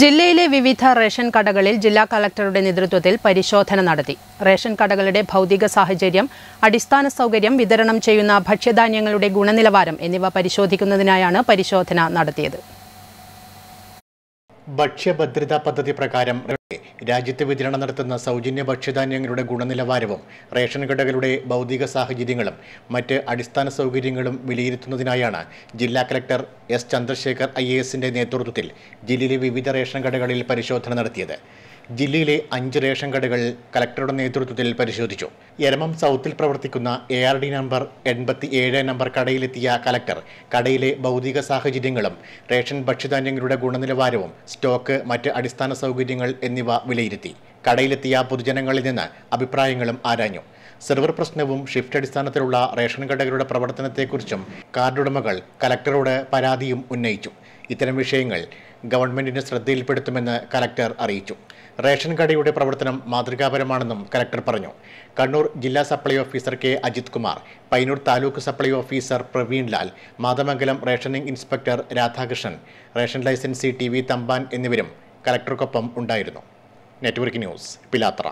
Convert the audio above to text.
ജില്ലയിലെ വിവിധ റേഷൻ കടകളിൽ ജില്ലാ കളക്ടറുടെ നേതൃത്വത്തിൽ പരിശോധന നടത്തി റേഷൻ കടകളുടെ ഭൗതിക സാഹചര്യം അടിസ്ഥാന സൗകര്യം വിതരണം ചെയ്യുന്ന ഭക്ഷ്യധാന്യങ്ങളുടെ ഗുണനിലവാരം എന്നിവ പരിശോധിക്കുന്നതിനായാണ് പരിശോധന നടത്തിയത് ഭക്ഷ്യഭദ്രതാ പദ്ധതി പ്രകാരം രാജ്യത്ത് വിതരണം നടത്തുന്ന സൗജന്യ ഭക്ഷ്യധാന്യങ്ങളുടെ ഗുണനിലവാരവും റേഷൻ കടകളുടെ ഭൗതിക സാഹചര്യങ്ങളും മറ്റ് അടിസ്ഥാന സൗകര്യങ്ങളും വിലയിരുത്തുന്നതിനായാണ് ജില്ലാ കലക്ടർ എസ് ചന്ദ്രശേഖർ ഐ നേതൃത്വത്തിൽ ജില്ലയിലെ വിവിധ റേഷൻ കടകളിൽ പരിശോധന നടത്തിയത് ജില്ലയിലെ അഞ്ച് റേഷൻ കടകൾ കലക്ടറുടെ നേതൃത്വത്തിൽ പരിശോധിച്ചു എരമം സൗത്തിൽ പ്രവർത്തിക്കുന്ന എ ആർ ഡി നമ്പർ എൺപത്തി ഏഴ് നമ്പർ കടയിലെത്തിയ കലക്ടർ കടയിലെ ഭൗതിക സാഹചര്യങ്ങളും റേഷൻ ഭക്ഷ്യധാന്യങ്ങളുടെ ഗുണനിലവാരവും സ്റ്റോക്ക് മറ്റ് അടിസ്ഥാന സൗകര്യങ്ങൾ എന്നിവ വിലയിരുത്തി കടയിലെത്തിയ പൊതുജനങ്ങളിൽ നിന്ന് അഭിപ്രായങ്ങളും ആരാഞ്ഞു സെർവർ പ്രശ്നവും ഷിഫ്റ്റ് അടിസ്ഥാനത്തിലുള്ള റേഷൻ കടകളുടെ പ്രവർത്തനത്തെക്കുറിച്ചും കാർഡുടമകൾ കലക്ടറോട് പരാതിയും ഉന്നയിച്ചു ഇത്തരം വിഷയങ്ങൾ ഗവൺമെന്റിന്റെ ശ്രദ്ധയിൽപ്പെടുത്തുമെന്ന് കലക്ടർ അറിയിച്ചു റേഷൻ കടയുടെ പ്രവർത്തനം മാതൃകാപരമാണെന്നും കലക്ടർ പറഞ്ഞു കണ്ണൂർ ജില്ലാ supply officer K Ajith Kumar Painur taluk supply officer Praveenlal Mathamangalam rationing inspector Radhakrishnan ration licensee T V Thampan എന്നിവരും കലക്ടർക്കൊപ്പം ഉണ്ടായിരുന്നു നെറ്റ്വർക്ക് ന്യൂസ് പിലാത്ര